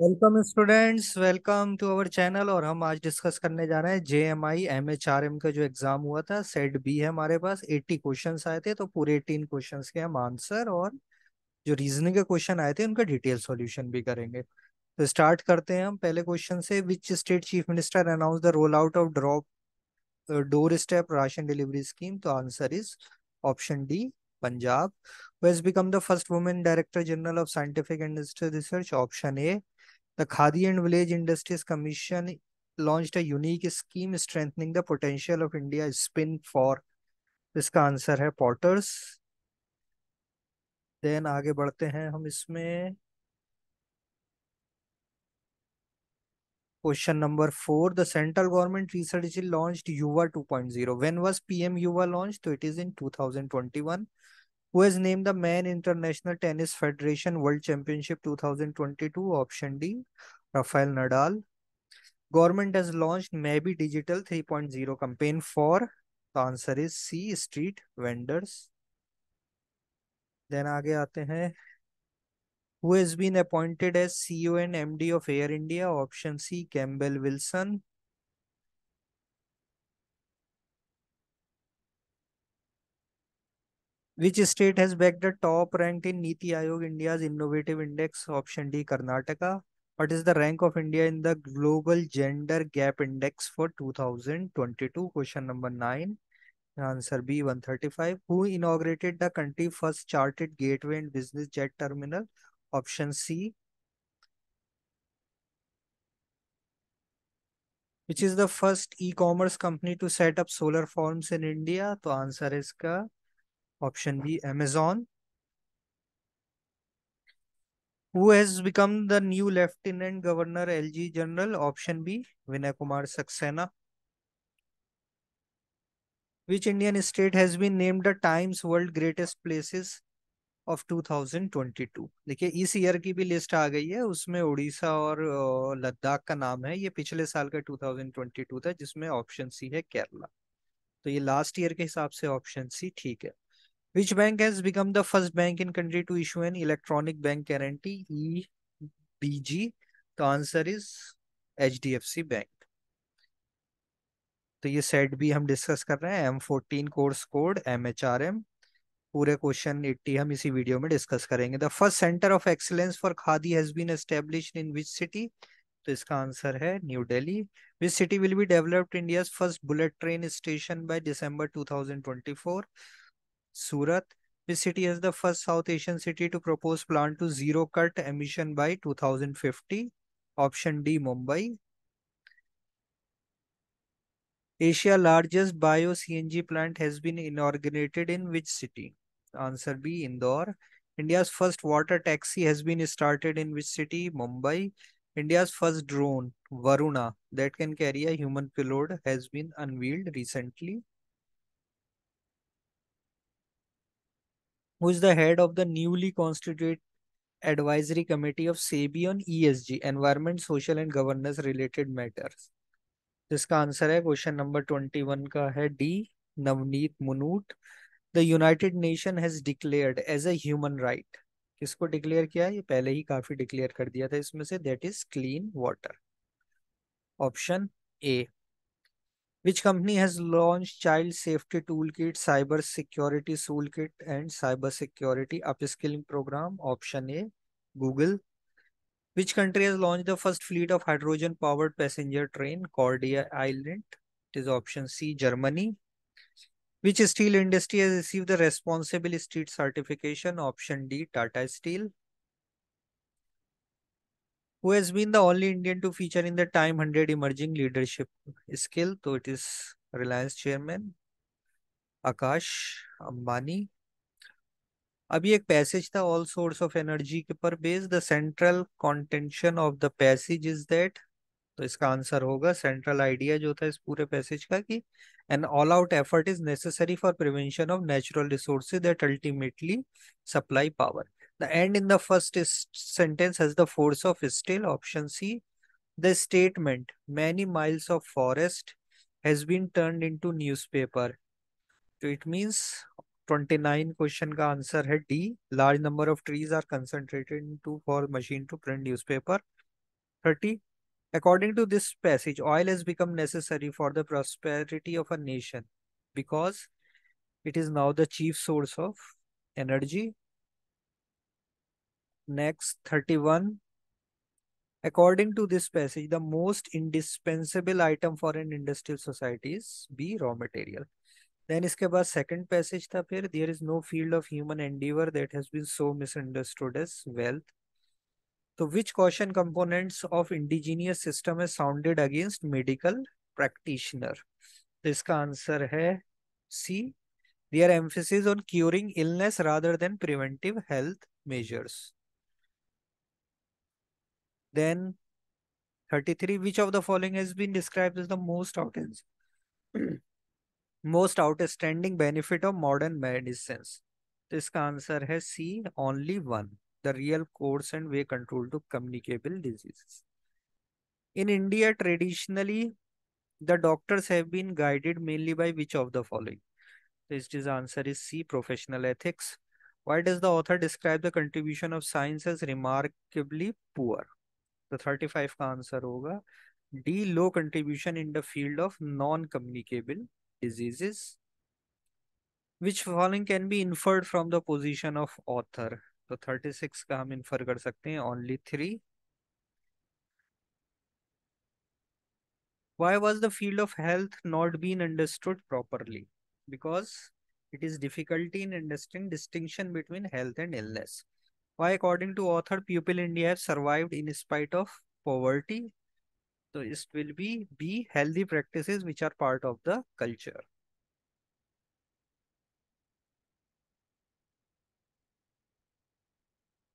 Welcome students welcome to our channel और हम आज डिस्कस करने जा रहे हैं J M I M H R M का जो एग्जाम हुआ था सेट बी है हमारे पास 80 क्वेश्चंस आए थे तो पूरे 18 क्वेश्चंस के हम आंसर और जो रीजनिंग के क्वेश्चन आए थे उनका डिटेल सॉल्यूशन भी करेंगे तो स्टार्ट करते हैं हम पहले क्वेश्चन से which state chief minister announce the roll out of drop doorstep ration delivery scheme तो answer is option D Punjab was become the first women director general of scientific scientific research option A The Khadi and Village Industries Commission launched a unique scheme strengthening the potential of India spin for इसका answer है potters then आगे बढ़ते हैं हम इसमें question number four the central government research launch Yuva 2.0 when was PM Yuva launch तो it is in 2021 who has named the Man International Tennis Federation World Championship 2022? Option D, Rafael Nadal. Government has launched Maybe Digital 3.0 campaign for the answer is C, street vendors. Then आगे आते हैं Who has been appointed as CEO and MD of Air India? Option C, Campbell Wilson. Which state has backed the top ranked in Niti Aayog India's innovative index? Option D, Karnataka. What is the rank of India in the Global Gender Gap Index for 2022? Question number 9. Answer B, 135. Who inaugurated the country's first chartered gateway and business jet terminal? Option C, which is the first e-commerce company to set up solar farms in India? तो answer is option B Amazon who has become the new lieutenant governor L G general option B Vinay Kumar Saxena which Indian state has been named the Times world greatest places of 2022 देखिए इस year की भी list आ गई है उसमें उड़ीसा और लद्दाख का नाम है ये पिछले साल का 2022 था जिसमें ऑप्शन सी है केरला तो ये लास्ट ईयर के हिसाब से ऑप्शन सी ठीक है Which bank has become the first bank in country to issue an electronic bank guarantee (EBG)? The answer is HDFC Bank. तो ये सेट भी हम डिस्कस कर रहे हैं M fourteen course code M H R M पूरे question eighty हम इसी वीडियो में डिस्कस करेंगे the first centre of excellence for Khadi has been established in which city तो इसका आंसर है New Delhi which city will be developed India first bullet train station by December 2024 Surat, This city is the first South Asian city to propose plan to zero cut emission by 2050? Option D, Mumbai. Asia largest bio CNG plant has been inaugurated in which city? Answer B, Indore. India's first water taxi has been started in which city? Mumbai. India's first drone, Varuna, that can carry a human payload has been unveiled recently. who is the head of the newly constituted advisory committee of SEBI on ESG, environment, social and governance related matters. जिसका answer है question number twenty one का है D Navneet Munot the United Nation has declared as a human right किसको declare किया है ये पहले ही काफी डिक्लेयर कर दिया था इसमें से that is clean water option A Which company has launched Child Safety Toolkit, Cyber Security Toolkit, and Cyber Security Upskilling Program? Option A, Google. Which country has launched the first fleet of hydrogen powered passenger train, Cordia Island? It is option C, Germany. Which steel industry has received the responsible steel certification? Option D, Tata Steel. who has been the only Indian to feature in the Time 100 Emerging Leadership Skill. So it is Reliance Chairman Akash Ambani. अभी एक passage था all source of energy के पर base the central contention of the passage is that तो इसका answer होगा central idea जो था इस पूरे पैसेज का कि an all out effort is necessary for prevention of natural resources that ultimately supply power The and in the first sentence has the force of still option C. The statement many miles of forest has been turned into newspaper. So it means 29 question का answer है D. Large number of trees are concentrated into for machine to print newspaper. 30 According to this passage, oil has become necessary for the prosperity of a nation because it is now the chief source of energy Next, 31. According to this passage, the most indispensable item for an industrial society is B, raw material. Then इसके बाद second passage tha. फिर there is no field of human endeavor that has been so misunderstood as wealth. So which caution components of indigenous system is sounded against medical practitioner? This इसका answer है C. their emphasis on curing illness rather than preventive health measures then 33 which of the following has been described as the most outstanding most outstanding benefit of modern medicines this answer has c only one the real course and way control to communicable diseases in india traditionally the doctors have been guided mainly by which of the following this is answer is c professional ethics why does the author describe the contribution of science as remarkably poor तो thirty five का answer होगा D low contribution in the field of non communicable diseases which following can be inferred from the position of author तो thirty six का हम infer कर सकते हैं only three why was the field of health not being understood properly because it is difficulty in understanding distinction between health and illness Why, according to author, people in India have survived in spite of poverty? So it will be B, healthy practices which are part of the culture.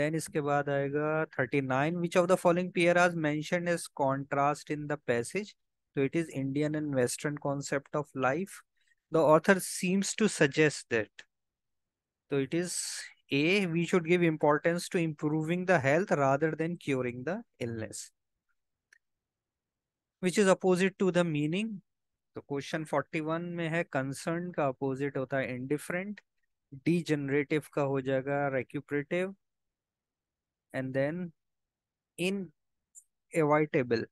Then इसके baad आएगा 39 which of the following pair as mentioned as contrast in the passage so it is Indian and Western concept of life the author seems to suggest that so it is A, we should give importance to improving the health rather than curing the illness, which is opposite to the meaning. तो question 41 में है concern का opposite होता है indifferent degenerative का हो जाएगा रेक्यूपरेटिव and then in एवाइटेबल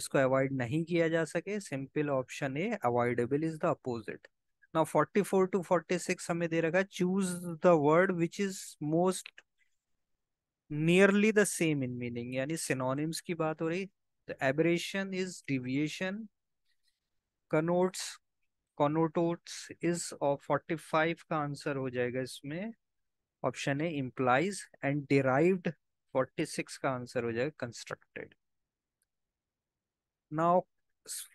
इसको अवॉइड नहीं किया जा सके simple option A avoidable is the opposite now 44 to 46 हमें दे रखा है choose the word which is most nearly the same in meaning यानी synonyms की बात हो रही the aberration is deviation connotes connotates is और 45 का आंसर हो जाएगा इसमें ऑप्शन है implies and derived 46 का आंसर हो जाएगा constructed now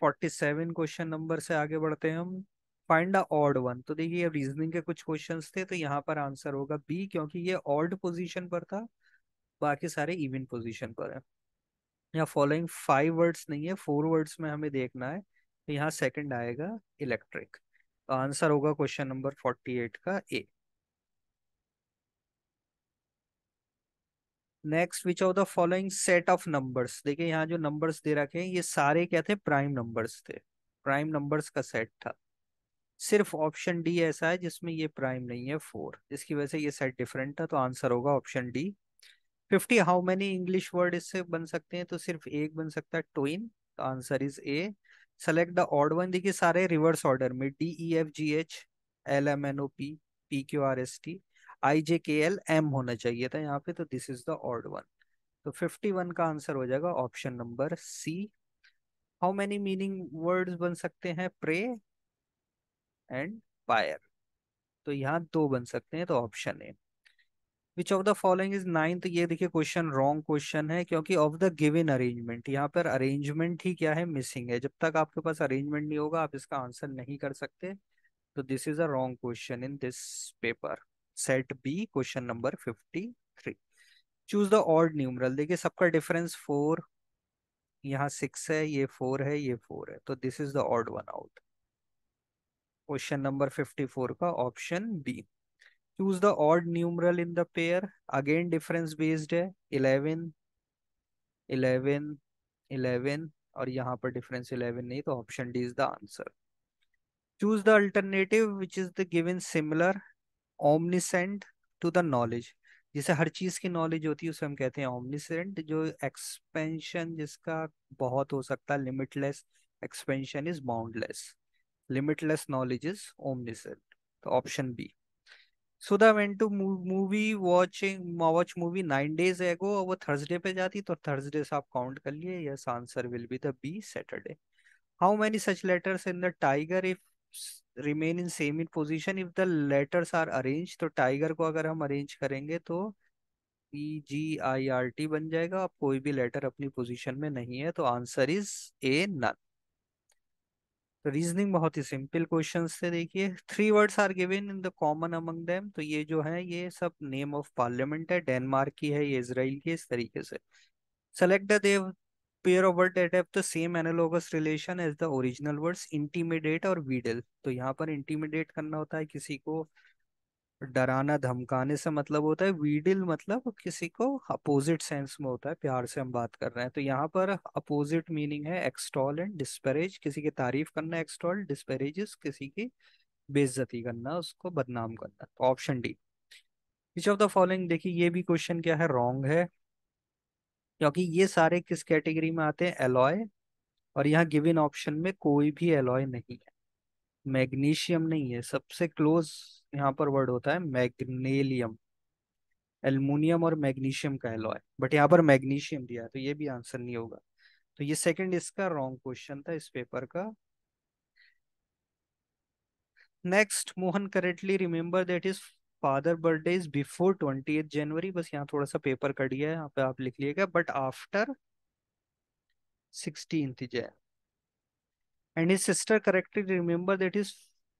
47 क्वेश्चन नंबर से आगे बढ़ते हैं हम फाइंड द वन तो देखिए अब रीजनिंग के कुछ क्वेश्चन थे तो यहाँ पर आंसर होगा बी क्योंकि ये ऑल्ड पोजिशन पर था बाकी सारे इवन पोजिशन पर है यहाँ फॉलोइंग फाइव वर्ड्स नहीं है फोर वर्ड्स में हमें देखना है तो यहाँ सेकेंड आएगा इलेक्ट्रिक तो आंसर होगा क्वेश्चन नंबर फोर्टी एट का A next which of the following set of numbers देखिए यहाँ जो नंबर्स दे रखे हैं ये सारे क्या थे प्राइम नंबर्स थे प्राइम नंबर्स का सेट था सिर्फ ऑप्शन डी ऐसा है जिसमें ये प्राइम नहीं है फोर जिसकी वजह से ये सेट डिफरेंट था तो आंसर होगा option D fifty how many English word इससे बन सकते हैं तो सिर्फ एक बन सकता है ट्विन तो answer is A select the odd one देखिए सारे रिवर्स ऑर्डर में D E F G H L M N O P P Q R S T I J K L M होना चाहिए था यहाँ पे तो this is the odd one तो फिफ्टी वन का आंसर हो जाएगा option number C how many meaning words बन सकते हैं प्रे एंड पायर तो यहाँ दो बन सकते हैं तो option A which of the following is nine तो ये देखिए क्वेश्चन रॉन्ग क्वेश्चन है क्योंकि ऑफ द गिवन अरेंजमेंट यहाँ पर अरेंजमेंट ही क्या है मिसिंग है जब तक आपके पास अरेंजमेंट नहीं होगा आप इसका आंसर नहीं कर सकते तो this is a wrong question in this paper set B question number fifty three choose the odd numeral देखिए सबका डिफरेंस फोर यहाँ सिक्स है ये फोर है ये फोर है तो this is the odd one out question number 54 का option B choose the odd numeral in the pair again difference based है इलेवन इलेवन इलेवन और यहाँ पर डिफरेंस इलेवन नहीं तो option D is the answer choose the alternative which is the given similar omniscient to the knowledge जैसे हर चीज की नॉलेज होती है उसे हम कहते हैं ओमनिसेंट जो एक्सपेंशन जिसका बहुत हो सकता है limitless expansion is boundless Limitless knowledge is omniscient. the option B. Sudha went to movie watching watch movie nine days है और वो थर्सडे पे जाती तो थर्सडे से आप काउंट कर लिए yes answer will be the B Saturday how many such letters in the tiger if remain in same in position if the letters are arrange तो टाइगर को अगर हम अरेंज करेंगे तो P G I R T बन जाएगा आप कोई भी लेटर अपनी पोजिशन में नहीं है तो answer is A none reasoning बहुत ही सिंपल क्वेश्चन थे देखिए three words are given in the common among them तो ये जो है ये सब नेम ऑफ पार्लियामेंट है डेनमार्क की है ये इसराइल की इस तरीके से सेलेक्ट द देव pair of word at the same analogous relation as the original words intimidate और वीडल तो यहाँ पर इंटीमिडेट करना होता है किसी को डराना धमकाने से मतलब होता है वीडिल मतलब किसी को अपोजिट सेंस में होता है प्यार से हम बात कर रहे हैं तो यहाँ पर अपोजिट मीनिंग है एक्सटॉल एंड डिस्परेज किसी की तारीफ करना एक्सटॉल डिस्परेज किसी की बेइज्जती करना उसको बदनाम करना तो option D which of the following देखिए ये भी क्वेश्चन क्या है रॉन्ग है क्योंकि ये सारे किस कैटेगरी में आते हैं एलॉय और यहाँ गिविन ऑप्शन में कोई भी एलॉय नहीं है मैग्नीशियम नहीं है सबसे क्लोज यहाँ पर वर्ड होता है मैग्नेलियम एल्यूमिनियम और मैग्नीशियम का एलॉय बट यहाँ पर मैग्नीशियम दिया है तो ये भी आंसर नहीं होगा तो ये सेकंड इसका रॉन्ग क्वेश्चन था इस पेपर का next Mohan correctly remember that is father birthday is before twenty January बस यहाँ थोड़ा सा पेपर कट गया है यहाँ पे आप लिख लिएगा but after sixteen Jan and sister correctly remember that is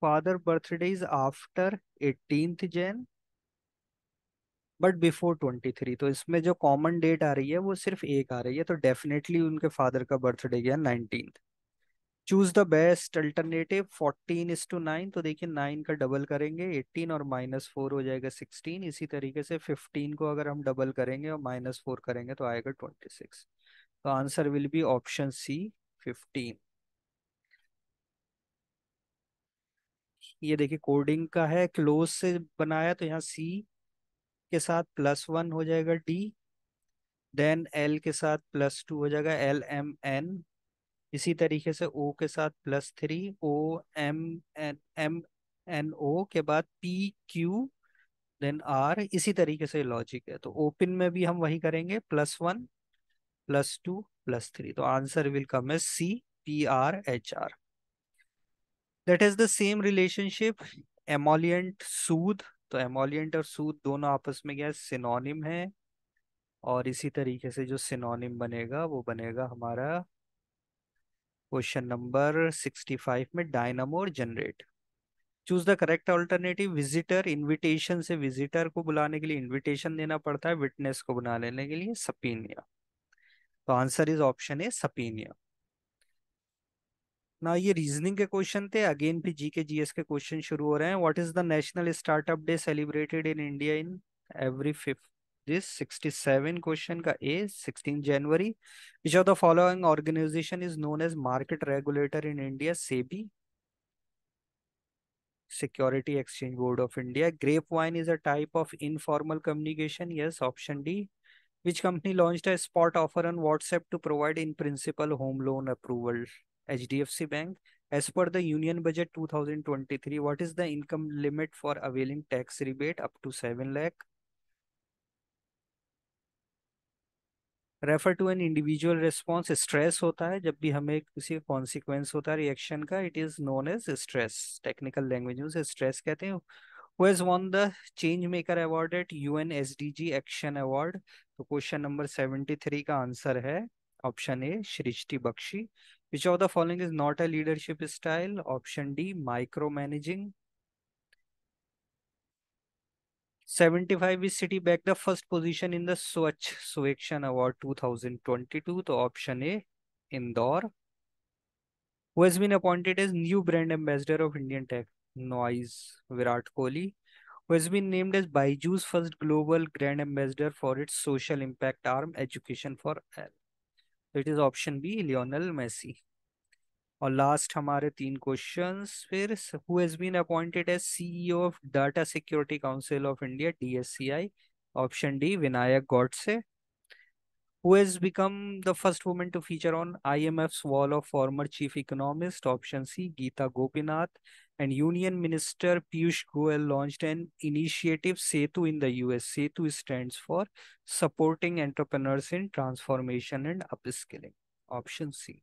father birthday is after 18th Jan but before twenty three तो इसमें जो कॉमन डेट आ रही है वो सिर्फ एक आ रही है तो डेफिनेटली उनके फादर का बर्थडे गया nineteen choose the best alternative fourteen is to nine तो देखिए नाइन का डबल करेंगे एट्टीन और माइनस फोर हो जाएगा सिक्सटीन इसी तरीके से फिफ्टीन को अगर हम डबल करेंगे और माइनस फोर करेंगे तो आएगा सिक्स तो answer will be option C fifteen ये देखिए कोडिंग का है क्लोज से बनाया तो यहाँ सी के साथ प्लस वन हो जाएगा डी देन एल के साथ प्लस टू हो जाएगा एल एम एन इसी तरीके से ओ के साथ plus three O M N M N O के बाद पी क्यू देन आर इसी तरीके से लॉजिक है तो ओपन में भी हम वही करेंगे plus one plus two plus three तो आंसर विल कम है C P R H R that is the same relationship emollient soothe तो एमोलियंट और सूद दोनों आपस में क्या सिनोनिम है और इसी तरीके से जो सिनोनिम बनेगा वो बनेगा हमारा क्वेश्चन नंबर सिक्सटी फाइव में डायनामो और generate choose the correct alternative visitor invitation से विजिटर को बुलाने के लिए इनविटेशन देना पड़ता है विटनेस को बुला लेने के लिए सपीनिया तो answer is option A subpoena ना ये रीजनिंग के क्वेश्चन थे अगेन भी जी के जीएस के क्वेश्चन शुरू हो रहे हैं what is the national startup day celebrated in India in every fifth this sixty seven question का A sixteen January which of the following organization is known as market regulator in India SEBI security exchange board of india grapevine is a type of informal communication yes option d which company launched a spot offer on whatsapp to provide in principle home loan approval HDFC Bank. As per the Union Budget 2023, what is the income limit for availing tax rebate up to 7 lakh? Refer to an individual response stress होता है जब भी हमें किसी consequence होता है reaction का it is known as stress technical language में स्ट्रेस कहते हैं Who has won the Change Maker Award at UN SDG Action Award? तो क्वेश्चन नंबर सेवेंटी थ्री का आंसर है option A Srishti Bakshi Which of the following is not a leadership style? Option D, micromanaging. 75 is City back the first position in the Swachh Swakshan Award 2022. The option A, Indore. Who has been appointed as new brand ambassador of Indian tech? Noise, Virat Kohli. Who has been named as Baiju's first global grand ambassador for its social impact arm, Education for All. It is option B Lionel Messi और last हमारे तीन questions फिर who has been appointed as CEO of Data Security Council of India DSCI option D Vinayak Godse who has become the first woman to feature on IMF wall of former chief economist option C Gita Gopinath and Union Minister Piyush goel launched an initiative SETU in the US. SETU stands for Supporting Entrepreneurs in Transformation and Upskilling. Option C.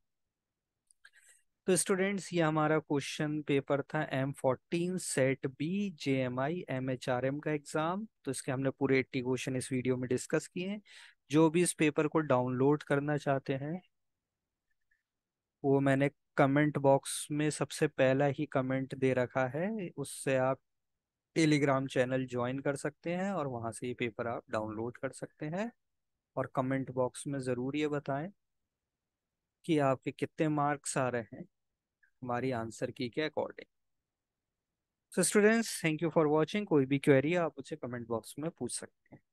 तो students ये हमारा question paper था M fourteen set B J M I M H R M का exam तो इसके हमने पूरे eighty question इस वीडियो में डिस्कस किए हैं जो भी इस पेपर को डाउनलोड करना चाहते हैं वो मैंने कमेंट बॉक्स में सबसे पहला ही कमेंट दे रखा है उससे आप टेलीग्राम चैनल ज्वाइन कर सकते हैं और वहाँ से ये पेपर आप डाउनलोड कर सकते हैं और कमेंट बॉक्स में ज़रूर ये बताएं कि आपके कितने मार्क्स आ रहे हैं हमारी आंसर की के according so students thank you for watching कोई भी क्वेरी आप उसे कमेंट बॉक्स में पूछ सकते हैं